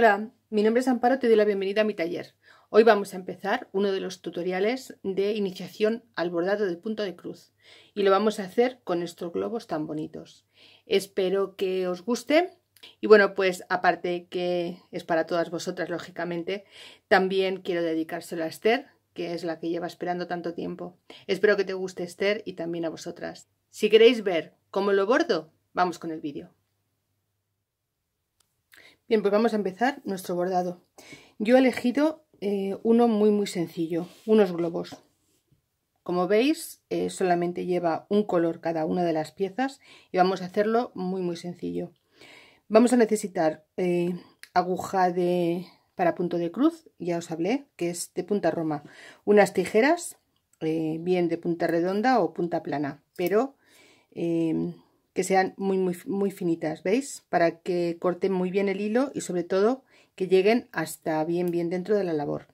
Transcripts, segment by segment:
Hola, mi nombre es Amparo, te doy la bienvenida a mi taller. Hoy vamos a empezar uno de los tutoriales de iniciación al bordado de punto de cruz y lo vamos a hacer con estos globos tan bonitos. Espero que os guste y bueno, pues aparte que es para todas vosotras, lógicamente, también quiero dedicárselo a Esther, que es la que lleva esperando tanto tiempo. Espero que te guste Esther y también a vosotras. Si queréis ver cómo lo bordo, vamos con el vídeo. Bien, pues vamos a empezar nuestro bordado. Yo he elegido eh, uno muy muy sencillo, unos globos. Como veis, eh, solamente lleva un color cada una de las piezas y vamos a hacerlo muy muy sencillo. Vamos a necesitar eh, aguja de para punto de cruz, ya os hablé, que es de punta roma, unas tijeras, bien de punta redonda o punta plana, pero que sean muy, muy, muy finitas, ¿veis? Para que corten muy bien el hilo y sobre todo que lleguen hasta bien, bien dentro de la labor.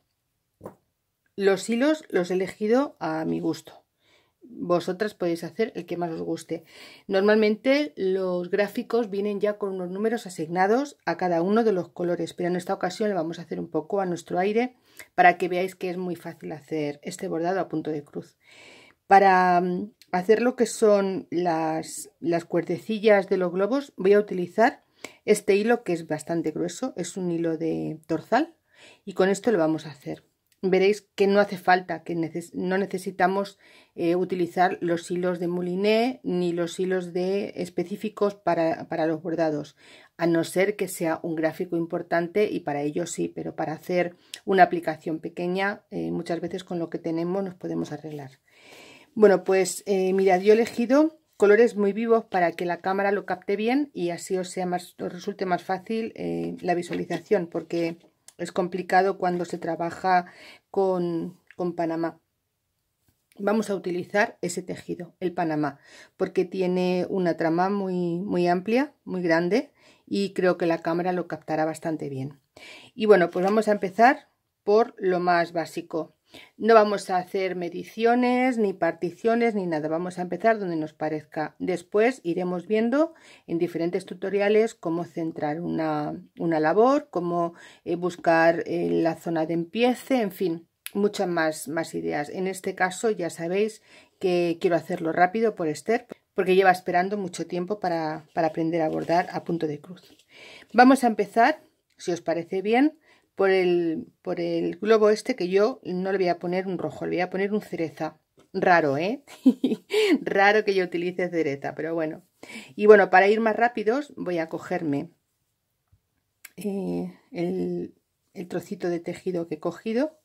Los hilos los he elegido a mi gusto. Vosotras podéis hacer el que más os guste. Normalmente los gráficos vienen ya con unos números asignados a cada uno de los colores, pero en esta ocasión le vamos a hacer un poco a nuestro aire para que veáis que es muy fácil hacer este bordado a punto de cruz. Para mm, hacer lo que son las, las cuerdecillas de los globos voy a utilizar este hilo que es bastante grueso, es un hilo de torzal y con esto lo vamos a hacer. Veréis que no hace falta, que no necesitamos eh, utilizar los hilos de mouliné ni los hilos de específicos para, los bordados, a no ser que sea un gráfico importante y para ello sí, pero para hacer una aplicación pequeña eh, muchas veces con lo que tenemos nos podemos arreglar. Bueno, pues eh, mirad, yo he elegido colores muy vivos para que la cámara lo capte bien y así os, sea más, os resulte más fácil eh, la visualización, porque es complicado cuando se trabaja con, con Panamá. Vamos a utilizar ese tejido, el Panamá, porque tiene una trama muy, muy amplia, muy grande y creo que la cámara lo captará bastante bien. Y bueno, pues vamos a empezar por lo más básico, no vamos a hacer mediciones, ni particiones, ni nada. Vamos a empezar donde nos parezca. Después iremos viendo en diferentes tutoriales cómo centrar una, labor, cómo eh, buscar eh, la zona de empiece, en fin, muchas más, ideas. En este caso ya sabéis que quiero hacerlo rápido por Esther, porque lleva esperando mucho tiempo para, para aprender a bordar a punto de cruz. Vamos a empezar, si os parece bien, por el, globo este que yo no le voy a poner un rojo, le voy a poner un cereza. Raro, ¿eh? Raro que yo utilice cereza, pero bueno. Y bueno, para ir más rápidos voy a cogerme eh, el, el trocito de tejido que he cogido.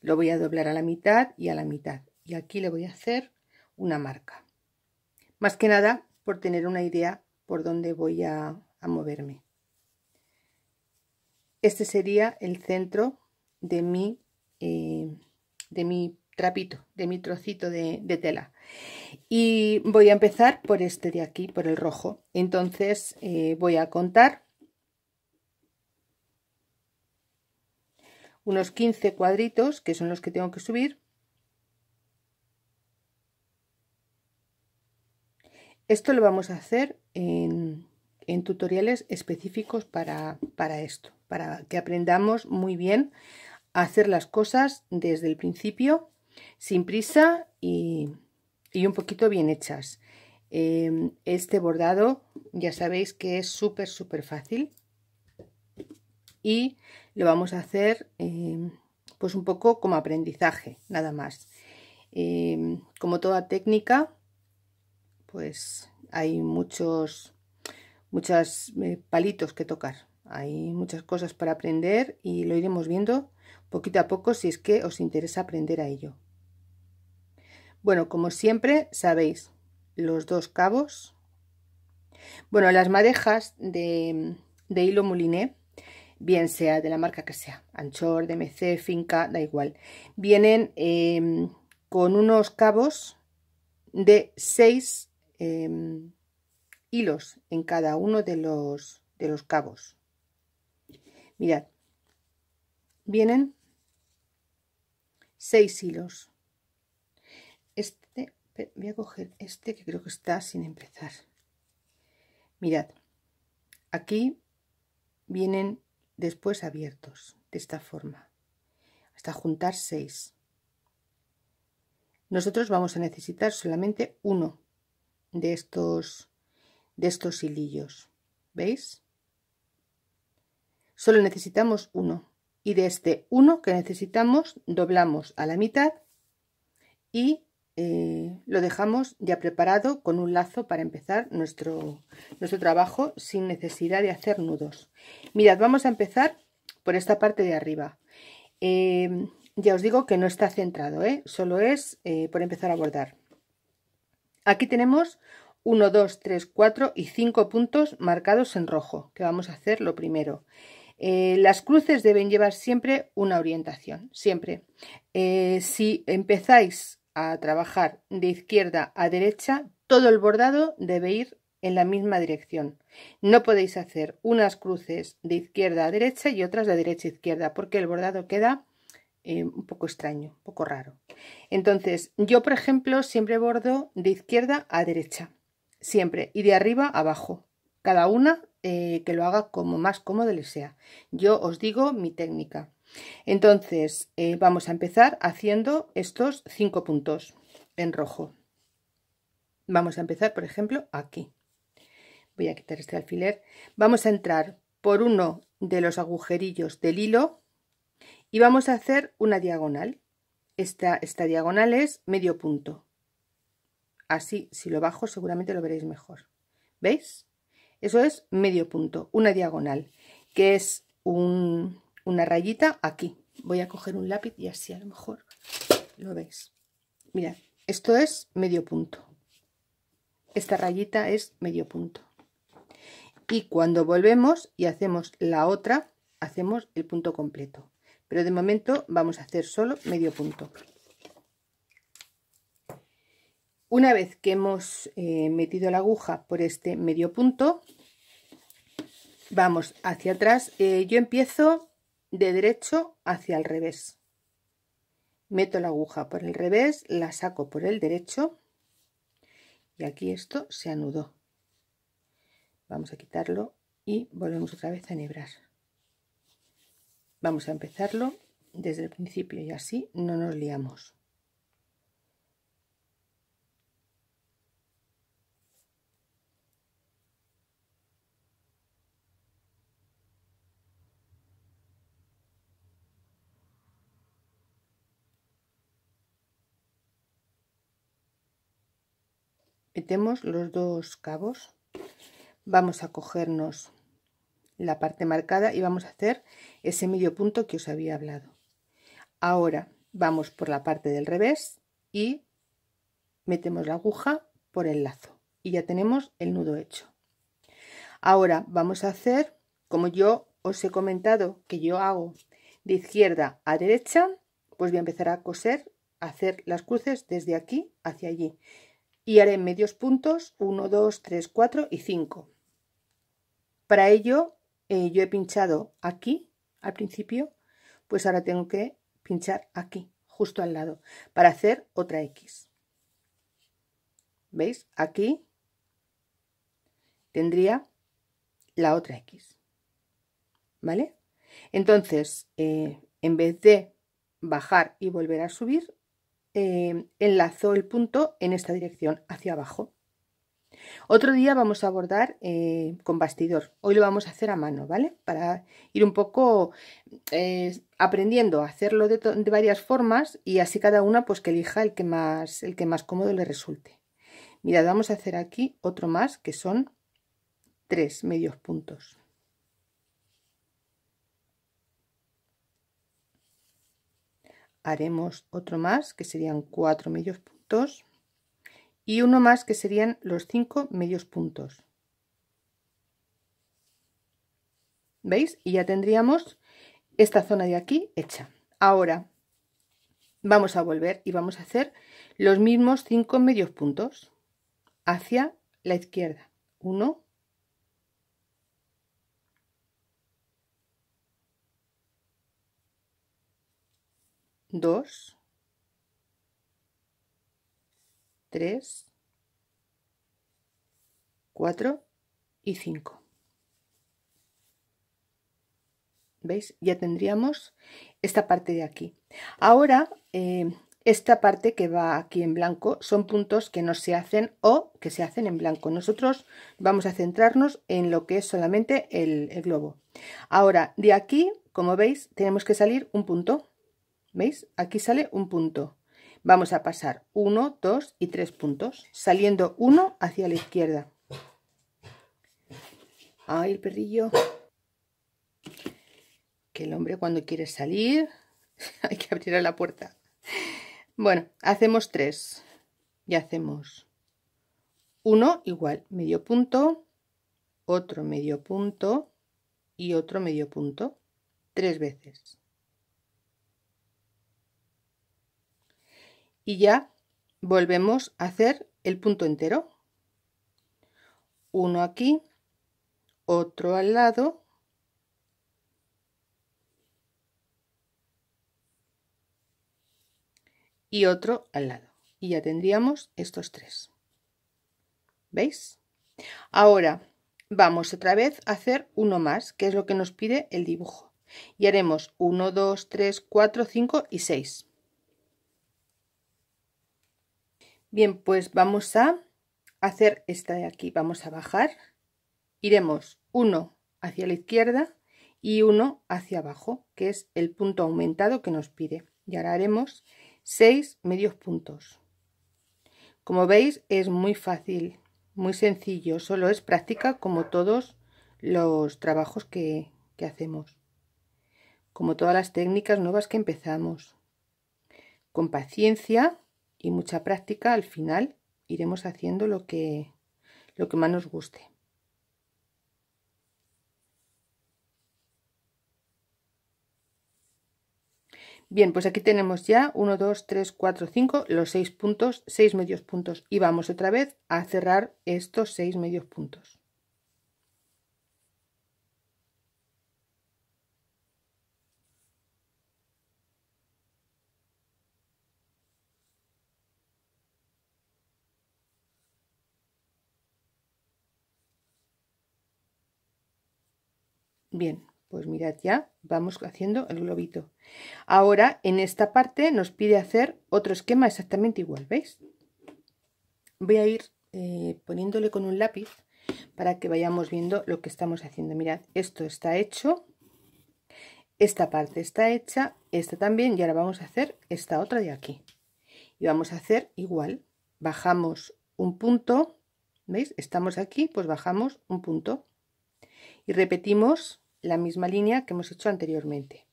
Lo voy a doblar a la mitad y a la mitad. Y aquí le voy a hacer una marca. Más que nada por tener una idea por dónde voy a moverme. Este sería el centro de mi, eh, de mi trapito, de mi trocito de, tela. Y voy a empezar por este de aquí, por el rojo. Entonces eh, voy a contar unos 15 cuadritos, que son los que tengo que subir. Esto lo vamos a hacer en, tutoriales específicos para esto para que aprendamos muy bien a hacer las cosas desde el principio, sin prisa y, un poquito bien hechas. Em, este bordado ya sabéis que es súper, súper fácil y lo vamos a hacer em, pues un poco como aprendizaje, nada más. Em, como toda técnica, pues hay muchos, muchos eh, palitos que tocar. Hay muchas cosas para aprender y lo iremos viendo poquito a poco si es que os interesa aprender a ello. Bueno, como siempre, sabéis, los dos cabos. Bueno, las madejas de, hilo muliné, bien sea de la marca que sea, anchor, DMC, finca, da igual, vienen em, con unos cabos de seis em, hilos en cada uno de de los cabos. Mirad, vienen seis hilos. Este, voy a coger este que creo que está sin empezar. Mirad, aquí vienen después abiertos de esta forma, hasta juntar seis. Nosotros vamos a necesitar solamente uno de estos, de estos hilillos. ¿Veis? Solo necesitamos uno. Y de este uno que necesitamos, doblamos a la mitad y eh, lo dejamos ya preparado con un lazo para empezar nuestro, nuestro trabajo sin necesidad de hacer nudos. Mirad, vamos a empezar por esta parte de arriba. Eh, ya os digo que no está centrado, ¿eh? solo es eh, por empezar a bordar. Aquí tenemos 1, 2, 3, 4 y 5 puntos marcados en rojo, que vamos a hacer lo primero. Eh, las cruces deben llevar siempre una orientación, siempre. Eh, si empezáis a trabajar de izquierda a derecha, todo el bordado debe ir en la misma dirección. No podéis hacer unas cruces de izquierda a derecha y otras de derecha a izquierda, porque el bordado queda eh, un poco extraño, un poco raro. Entonces, yo, por ejemplo, siempre bordo de izquierda a derecha, siempre, y de arriba a abajo, cada una eh, que lo haga como más cómodo le sea. Yo os digo mi técnica. Entonces, eh, vamos a empezar haciendo estos cinco puntos en rojo. Vamos a empezar, por ejemplo, aquí. Voy a quitar este alfiler. Vamos a entrar por uno de los agujerillos del hilo y vamos a hacer una diagonal. Esta, esta diagonal es medio punto. Así, si lo bajo, seguramente lo veréis mejor. ¿Veis? Eso es medio punto, una diagonal, que es una rayita aquí. Voy a coger un lápiz y así a lo mejor lo veis. Mirad, esto es medio punto. Esta rayita es medio punto. Y cuando volvemos y hacemos la otra, hacemos el punto completo. Pero de momento vamos a hacer solo medio punto. Una vez que hemos eh, metido la aguja por este medio punto, vamos hacia atrás. Eh, yo empiezo de derecho hacia el revés. Meto la aguja por el revés, la saco por el derecho y aquí esto se anudó. Vamos a quitarlo y volvemos otra vez a enhebrar. Vamos a empezarlo desde el principio y así no nos liamos. metemos los dos cabos vamos a cogernos la parte marcada y vamos a hacer ese medio punto que os había hablado ahora vamos por la parte del revés y metemos la aguja por el lazo y ya tenemos el nudo hecho ahora vamos a hacer como yo os he comentado que yo hago de izquierda a derecha pues voy a empezar a coser hacer las cruces desde aquí hacia allí y haré medios puntos 1, 2, 3, 4 y 5. Para ello eh, yo he pinchado aquí al principio, pues ahora tengo que pinchar aquí, justo al lado, para hacer otra X. ¿Veis? Aquí tendría la otra X. ¿Vale? Entonces, eh, en vez de bajar y volver a subir, eh, enlazó el punto en esta dirección, hacia abajo. Otro día vamos a abordar eh, con bastidor. Hoy lo vamos a hacer a mano, ¿vale? Para ir un poco eh, aprendiendo a hacerlo de, varias formas y así cada una pues que elija el que más, el que más cómodo le resulte. Mirad, vamos a hacer aquí otro más que son tres medios puntos. haremos otro más que serían cuatro medios puntos y uno más que serían los cinco medios puntos veis y ya tendríamos esta zona de aquí hecha ahora vamos a volver y vamos a hacer los mismos cinco medios puntos hacia la izquierda uno 2, 3, 4 y 5. ¿Veis? Ya tendríamos esta parte de aquí. Ahora, eh, esta parte que va aquí en blanco son puntos que no se hacen o que se hacen en blanco. Nosotros vamos a centrarnos en lo que es solamente el, el globo. Ahora, de aquí, como veis, tenemos que salir un punto. ¿Veis? Aquí sale un punto. Vamos a pasar uno, dos y tres puntos, saliendo uno hacia la izquierda. ¡Ay, el perrillo! Que el hombre cuando quiere salir hay que abrir la puerta. Bueno, hacemos tres. y hacemos uno igual medio punto, otro medio punto y otro medio punto, tres veces. y ya volvemos a hacer el punto entero. Uno aquí, otro al lado. Y otro al lado. Y ya tendríamos estos tres. ¿Veis? Ahora vamos otra vez a hacer uno más, que es lo que nos pide el dibujo. Y haremos uno, dos, tres, cuatro, cinco y seis. Bien, pues vamos a hacer esta de aquí. Vamos a bajar. Iremos uno hacia la izquierda y uno hacia abajo, que es el punto aumentado que nos pide. Y ahora haremos seis medios puntos. Como veis, es muy fácil, muy sencillo. Solo es práctica como todos los trabajos que, que hacemos. Como todas las técnicas nuevas que empezamos. Con paciencia y mucha práctica, al final iremos haciendo lo que, lo que más nos guste. Bien, pues aquí tenemos ya 1, 2, 3, 4, 5, los 6 puntos, 6 medios puntos y vamos otra vez a cerrar estos 6 medios puntos. Bien, pues mirad ya, vamos haciendo el globito. Ahora en esta parte nos pide hacer otro esquema exactamente igual, ¿veis? Voy a ir eh, poniéndole con un lápiz para que vayamos viendo lo que estamos haciendo. Mirad, esto está hecho, esta parte está hecha, esta también y ahora vamos a hacer esta otra de aquí. Y vamos a hacer igual, bajamos un punto, ¿veis? Estamos aquí, pues bajamos un punto y repetimos la misma línea que hemos hecho anteriormente.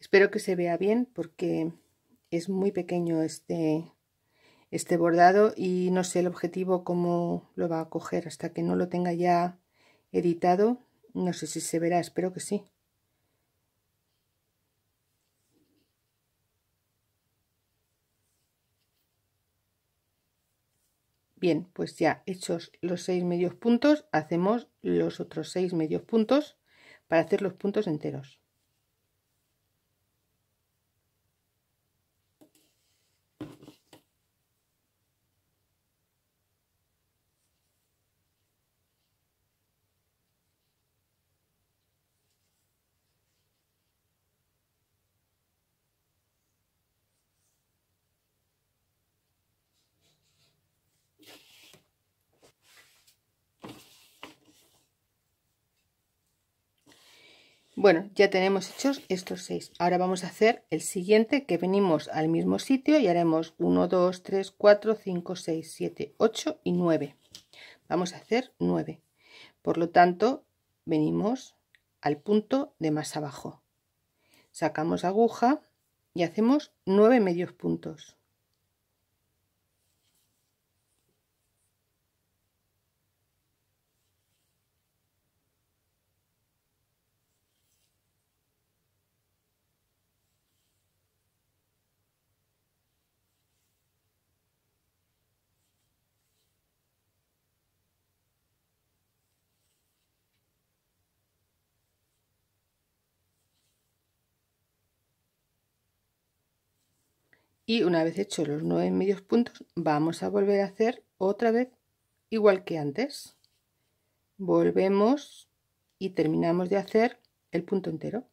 Espero que se vea bien porque es muy pequeño este, este bordado y no sé el objetivo cómo lo va a coger hasta que no lo tenga ya editado. No sé si se verá, espero que sí. Bien, pues ya hechos los seis medios puntos, hacemos los otros seis medios puntos para hacer los puntos enteros. Bueno, ya tenemos hechos estos seis. Ahora vamos a hacer el siguiente, que venimos al mismo sitio y haremos 1, 2, 3, 4, 5, 6, 7, 8 y 9. Vamos a hacer 9. Por lo tanto, venimos al punto de más abajo. Sacamos aguja y hacemos 9 medios puntos. y una vez hecho los nueve medios puntos vamos a volver a hacer otra vez igual que antes volvemos y terminamos de hacer el punto entero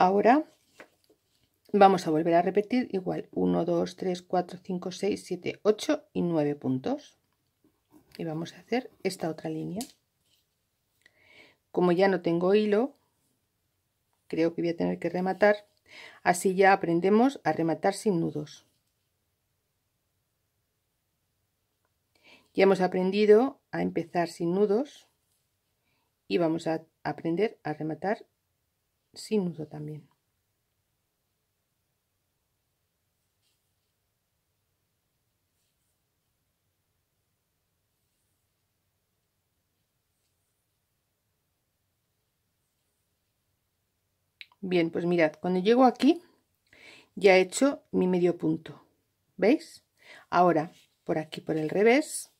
Ahora vamos a volver a repetir igual 1, 2, 3, 4, 5, 6, 7, 8 y 9 puntos. Y vamos a hacer esta otra línea. Como ya no tengo hilo, creo que voy a tener que rematar. Así ya aprendemos a rematar sin nudos. Ya hemos aprendido a empezar sin nudos y vamos a aprender a rematar sin nudo también. Bien, pues mirad, cuando llego aquí ya he hecho mi medio punto. ¿Veis? Ahora, por aquí, por el revés,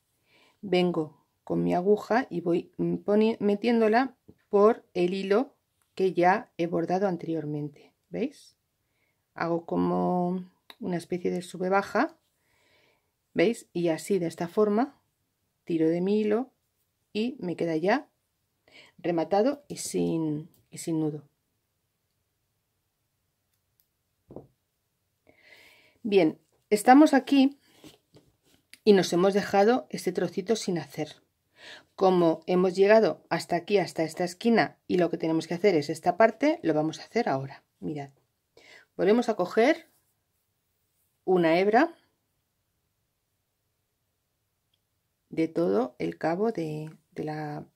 vengo con mi aguja y voy mm, metiéndola por el hilo que ya he bordado anteriormente. ¿Veis? Hago como una especie de sube baja. ¿Veis? Y así de esta forma tiro de mi hilo y me queda ya rematado y sin, y sin nudo. Bien, estamos aquí y nos hemos dejado este trocito sin hacer. Como hemos llegado hasta aquí, hasta esta esquina, y lo que tenemos que hacer es esta parte, lo vamos a hacer ahora. Mirad. Volvemos a coger una hebra de todo el cabo de, de la,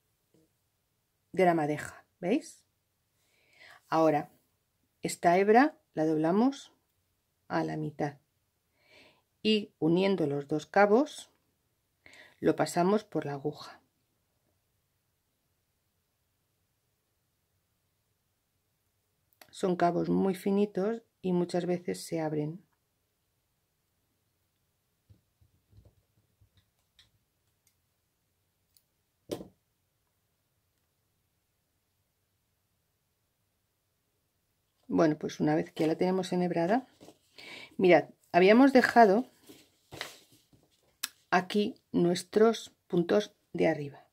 de la madeja. ¿Veis? Ahora, esta hebra la doblamos a la mitad y uniendo los dos cabos lo pasamos por la aguja. Son cabos muy finitos y muchas veces se abren. Bueno, pues una vez que la tenemos enhebrada, mirad, habíamos dejado aquí nuestros puntos de arriba.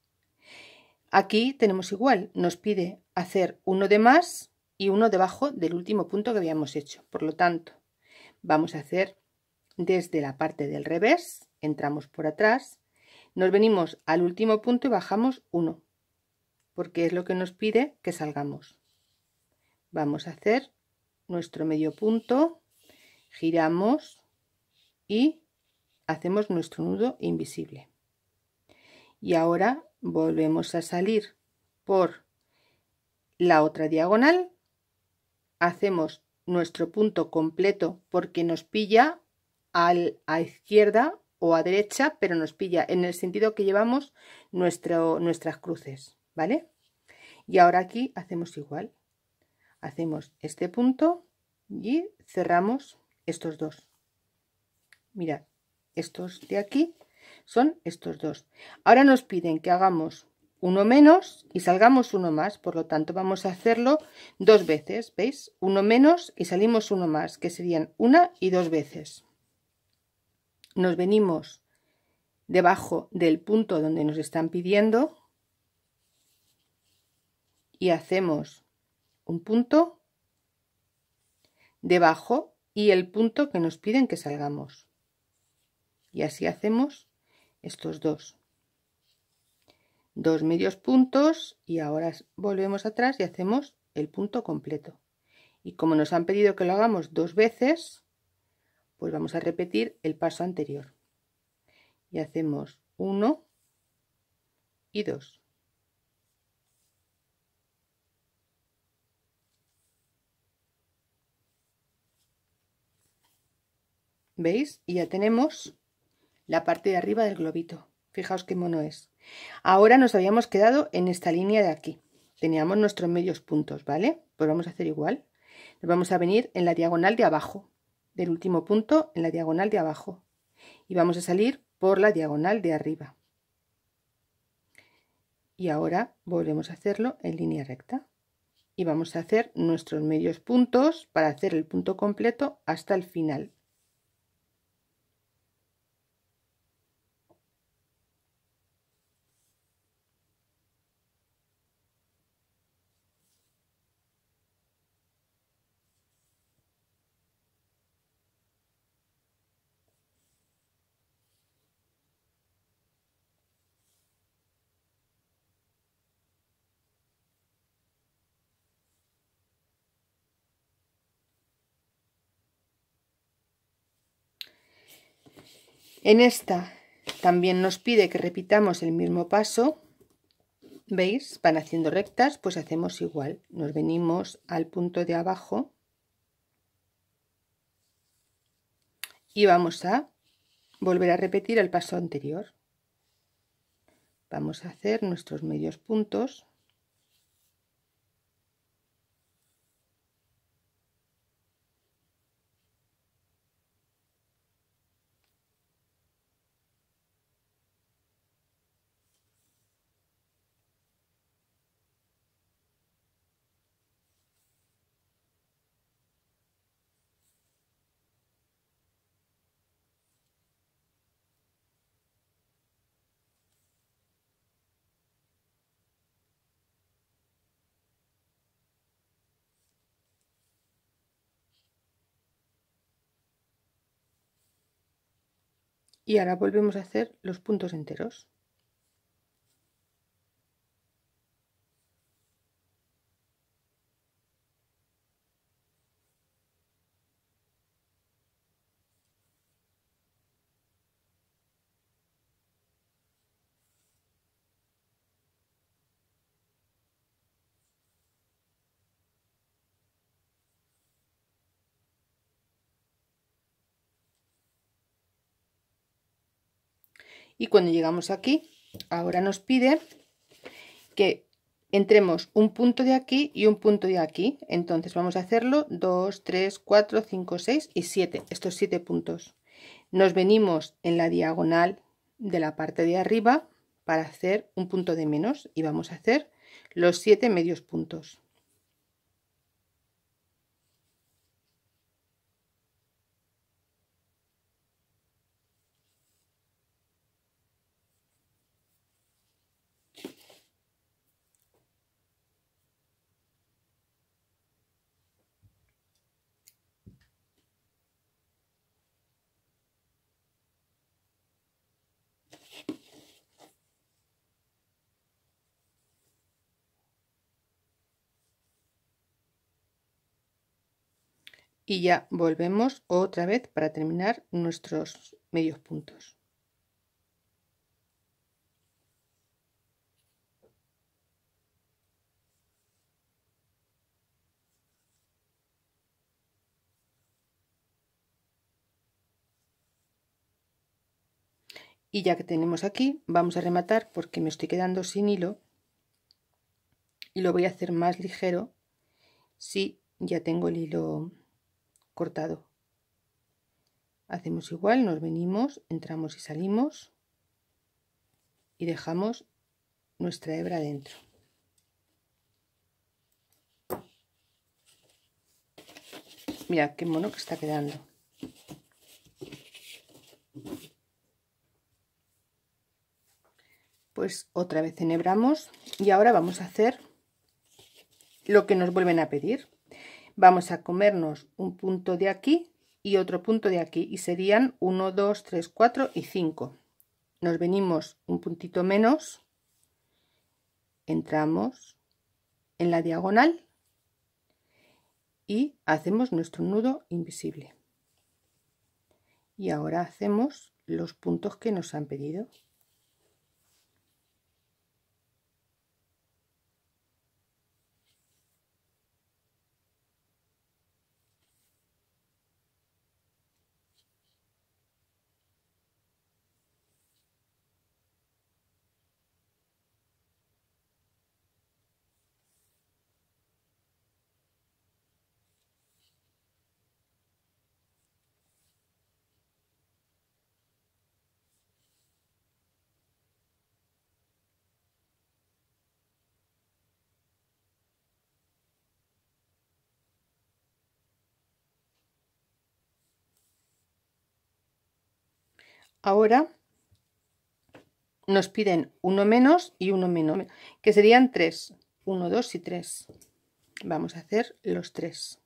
Aquí tenemos igual, nos pide hacer uno de más y uno debajo del último punto que habíamos hecho. Por lo tanto, vamos a hacer desde la parte del revés, entramos por atrás, nos venimos al último punto y bajamos uno, porque es lo que nos pide que salgamos. Vamos a hacer nuestro medio punto, giramos y hacemos nuestro nudo invisible. Y ahora volvemos a salir por la otra diagonal, hacemos nuestro punto completo porque nos pilla al, a izquierda o a derecha, pero nos pilla en el sentido que llevamos nuestro, nuestras cruces, ¿vale? Y ahora aquí hacemos igual, hacemos este punto y cerramos estos dos. Mirad, estos de aquí son estos dos. Ahora nos piden que hagamos uno menos y salgamos uno más, por lo tanto vamos a hacerlo dos veces, ¿veis? Uno menos y salimos uno más, que serían una y dos veces. Nos venimos debajo del punto donde nos están pidiendo y hacemos un punto debajo y el punto que nos piden que salgamos y así hacemos estos dos dos medios puntos y ahora volvemos atrás y hacemos el punto completo y como nos han pedido que lo hagamos dos veces pues vamos a repetir el paso anterior y hacemos uno y dos. ¿veis? y ya tenemos la parte de arriba del globito. Fijaos qué mono es. Ahora nos habíamos quedado en esta línea de aquí. Teníamos nuestros medios puntos, ¿vale? Pues vamos a hacer igual. Nos vamos a venir en la diagonal de abajo, del último punto en la diagonal de abajo. Y vamos a salir por la diagonal de arriba. Y ahora volvemos a hacerlo en línea recta. Y vamos a hacer nuestros medios puntos para hacer el punto completo hasta el final. En esta también nos pide que repitamos el mismo paso. ¿Veis? Van haciendo rectas, pues hacemos igual. Nos venimos al punto de abajo y vamos a volver a repetir el paso anterior. Vamos a hacer nuestros medios puntos. y ahora volvemos a hacer los puntos enteros Y cuando llegamos aquí, ahora nos pide que entremos un punto de aquí y un punto de aquí. Entonces vamos a hacerlo 2, 3, 4, 5, 6 y 7, estos 7 puntos. Nos venimos en la diagonal de la parte de arriba para hacer un punto de menos y vamos a hacer los 7 medios puntos. y ya volvemos otra vez para terminar nuestros medios puntos. Y ya que tenemos aquí, vamos a rematar porque me estoy quedando sin hilo y lo voy a hacer más ligero si ya tengo el hilo cortado. Hacemos igual, nos venimos, entramos y salimos y dejamos nuestra hebra dentro. Mira qué mono que está quedando. Pues otra vez enhebramos y ahora vamos a hacer lo que nos vuelven a pedir vamos a comernos un punto de aquí y otro punto de aquí y serían 1, 2, 3, 4 y 5. Nos venimos un puntito menos, entramos en la diagonal y hacemos nuestro nudo invisible. Y ahora hacemos los puntos que nos han pedido. Ahora nos piden 1 menos y 1 menos, que serían 3, 1, 2 y 3. Vamos a hacer los 3.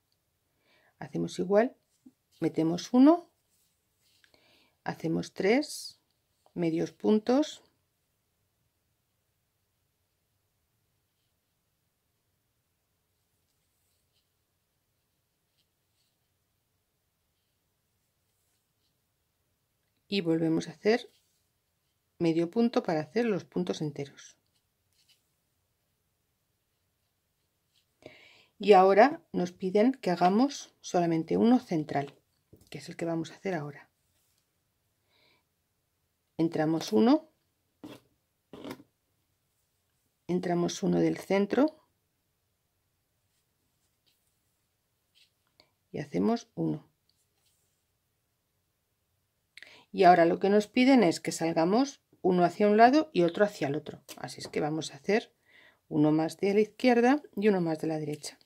Hacemos igual, metemos 1, hacemos 3, medios puntos. y volvemos a hacer medio punto para hacer los puntos enteros y ahora nos piden que hagamos solamente uno central que es el que vamos a hacer ahora entramos uno entramos uno del centro y hacemos uno y ahora lo que nos piden es que salgamos uno hacia un lado y otro hacia el otro. Así es que vamos a hacer uno más de la izquierda y uno más de la derecha.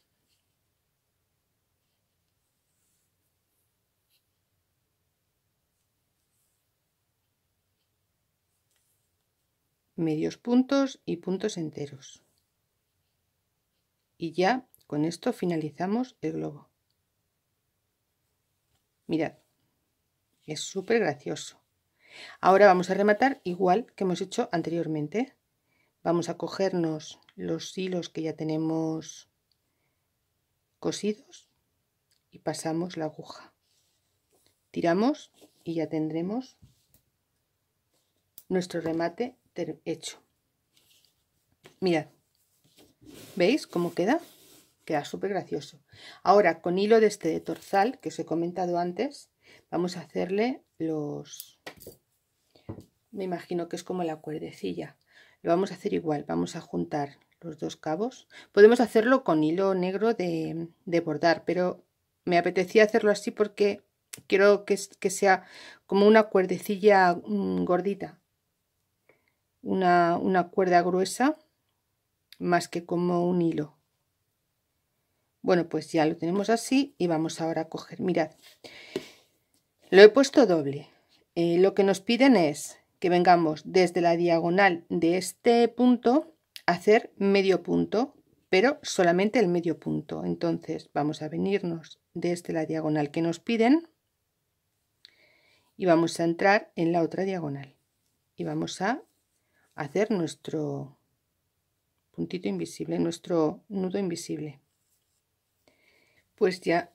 medios puntos y puntos enteros. Y ya con esto finalizamos el globo. Mirad, es súper gracioso. Ahora vamos a rematar igual que hemos hecho anteriormente. Vamos a cogernos los hilos que ya tenemos cosidos y pasamos la aguja. Tiramos y ya tendremos nuestro remate hecho. Mirad, ¿veis cómo queda? Queda súper gracioso. Ahora con hilo de este de torzal que os he comentado antes, Vamos a hacerle los... Me imagino que es como la cuerdecilla. Lo vamos a hacer igual, vamos a juntar los dos cabos. Podemos hacerlo con hilo negro de, bordar, pero me apetecía hacerlo así porque quiero que, que sea como una cuerdecilla mm, gordita. Una, una cuerda gruesa más que como un hilo. Bueno, pues ya lo tenemos así y vamos ahora a coger, mirad, lo he puesto doble. Eh, lo que nos piden es que vengamos desde la diagonal de este punto a hacer medio punto, pero solamente el medio punto. Entonces vamos a venirnos desde la diagonal que nos piden y vamos a entrar en la otra diagonal y vamos a hacer nuestro puntito invisible, nuestro nudo invisible. Pues ya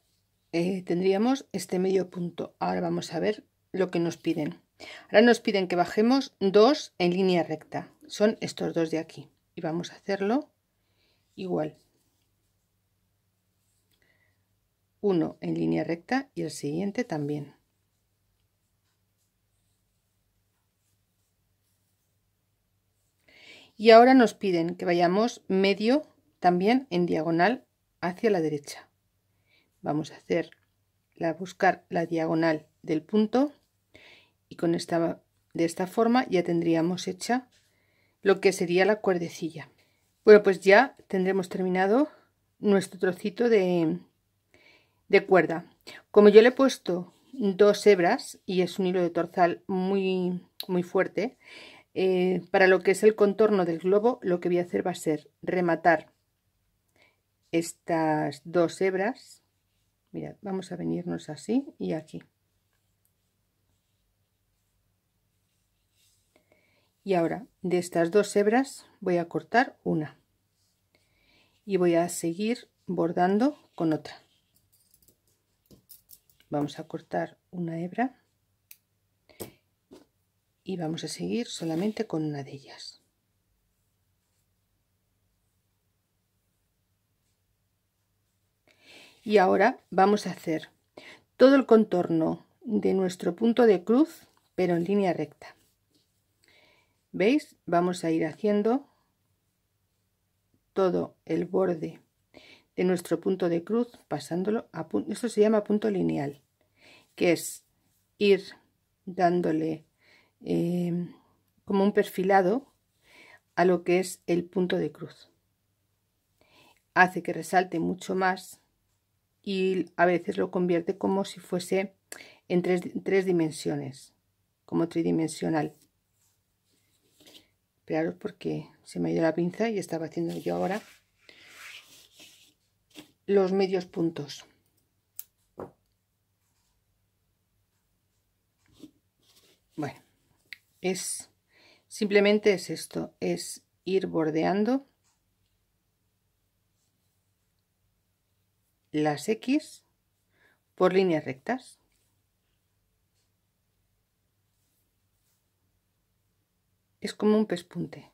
eh, tendríamos este medio punto. Ahora vamos a ver lo que nos piden. Ahora nos piden que bajemos dos en línea recta. Son estos dos de aquí. Y vamos a hacerlo igual. Uno en línea recta y el siguiente también. Y ahora nos piden que vayamos medio también en diagonal hacia la derecha vamos a hacer la buscar la diagonal del punto y con esta de esta forma ya tendríamos hecha lo que sería la cuerdecilla bueno pues ya tendremos terminado nuestro trocito de, de cuerda como yo le he puesto dos hebras y es un hilo de torzal muy muy fuerte eh, para lo que es el contorno del globo lo que voy a hacer va a ser rematar estas dos hebras Mirad, vamos a venirnos así y aquí. Y ahora, de estas dos hebras voy a cortar una. Y voy a seguir bordando con otra. Vamos a cortar una hebra y vamos a seguir solamente con una de ellas. Y ahora vamos a hacer todo el contorno de nuestro punto de cruz, pero en línea recta. ¿Veis? Vamos a ir haciendo todo el borde de nuestro punto de cruz, pasándolo a punto, esto se llama punto lineal, que es ir dándole em, como un perfilado a lo que es el punto de cruz. Hace que resalte mucho más y a veces lo convierte como si fuese en tres, dimensiones, como tridimensional. Esperaros porque se me ha ido la pinza y estaba haciendo yo ahora los medios puntos. Bueno, es simplemente es esto, es ir bordeando las X por líneas rectas. Es como un pespunte.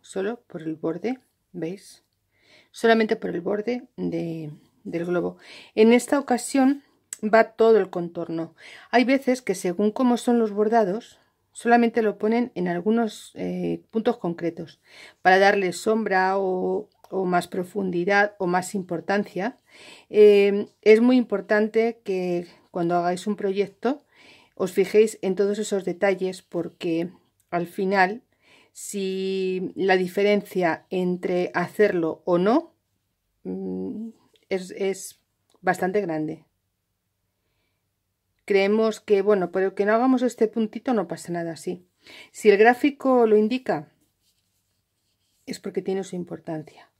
Solo por el borde, ¿veis? Solamente por el borde del globo. En esta ocasión va todo el contorno. Hay veces que según cómo son los bordados, solamente lo ponen en algunos eh, puntos concretos para darle sombra o, más profundidad o más importancia. Em, es muy importante que cuando hagáis un proyecto os fijéis en todos esos detalles porque al final si la diferencia entre hacerlo o no mm, es bastante grande creemos que, bueno, pero que no hagamos este puntito no pasa nada así. Si el gráfico lo indica, es porque tiene su importancia,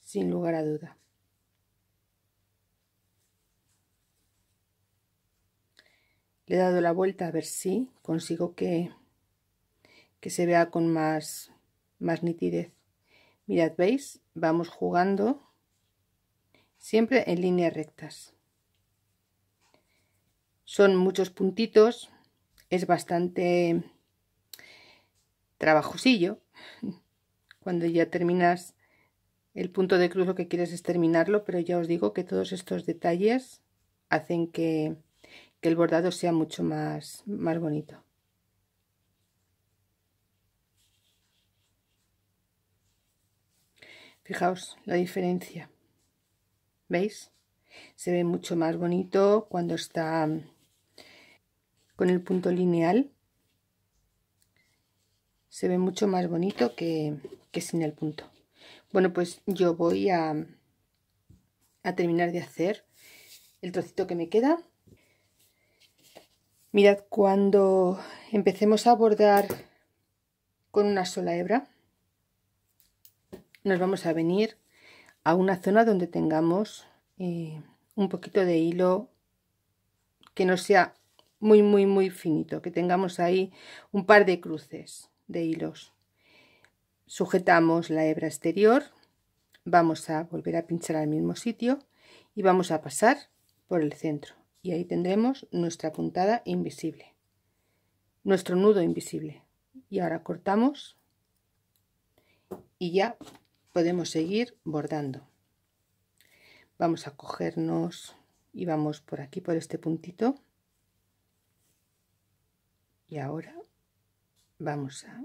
sin lugar a duda. Le he dado la vuelta a ver si consigo que, que se vea con más, más nitidez. Mirad, ¿veis? Vamos jugando siempre en líneas rectas. Son muchos puntitos, es bastante trabajosillo. Cuando ya terminas el punto de cruz lo que quieres es terminarlo, pero ya os digo que todos estos detalles hacen que, el bordado sea mucho más, más bonito. Fijaos la diferencia. ¿Veis? Se ve mucho más bonito cuando está con el punto lineal se ve mucho más bonito que, sin el punto bueno pues yo voy a, a terminar de hacer el trocito que me queda mirad cuando empecemos a bordar con una sola hebra nos vamos a venir a una zona donde tengamos eh, un poquito de hilo que no sea muy, muy, muy finito, que tengamos ahí un par de cruces de hilos. Sujetamos la hebra exterior, vamos a volver a pinchar al mismo sitio y vamos a pasar por el centro. Y ahí tendremos nuestra puntada invisible, nuestro nudo invisible. Y ahora cortamos y ya podemos seguir bordando. Vamos a cogernos y vamos por aquí, por este puntito y ahora vamos a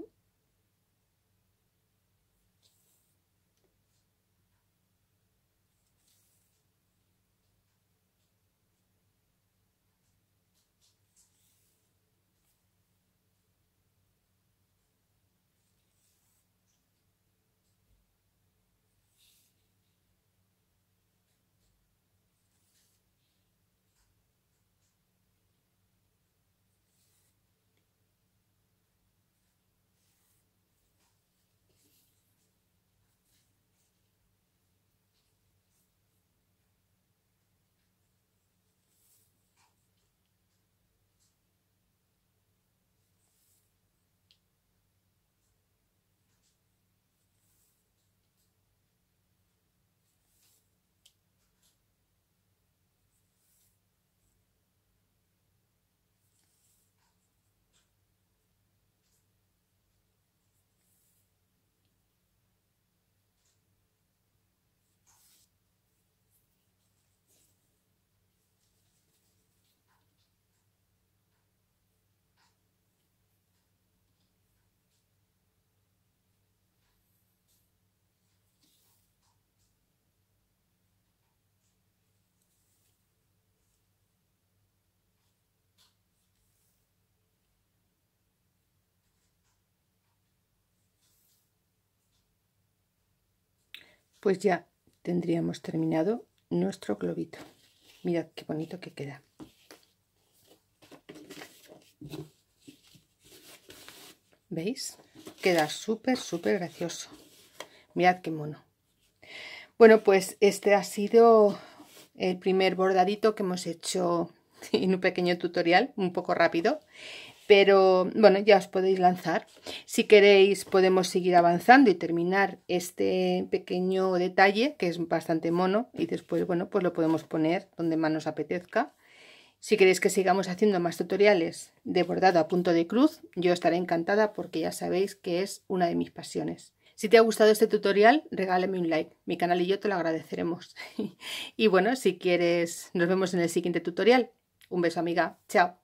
Pues ya tendríamos terminado nuestro globito. Mirad qué bonito que queda. ¿Veis? Queda súper, súper gracioso. Mirad qué mono. Bueno, pues este ha sido el primer bordadito que hemos hecho en un pequeño tutorial, un poco rápido pero bueno, ya os podéis lanzar. Si queréis podemos seguir avanzando y terminar este pequeño detalle que es bastante mono y después bueno, pues lo podemos poner donde más nos apetezca. Si queréis que sigamos haciendo más tutoriales de bordado a punto de cruz, yo estaré encantada porque ya sabéis que es una de mis pasiones. Si te ha gustado este tutorial, regálame un like. Mi canal y yo te lo agradeceremos. y bueno, si quieres, nos vemos en el siguiente tutorial. Un beso amiga. Chao.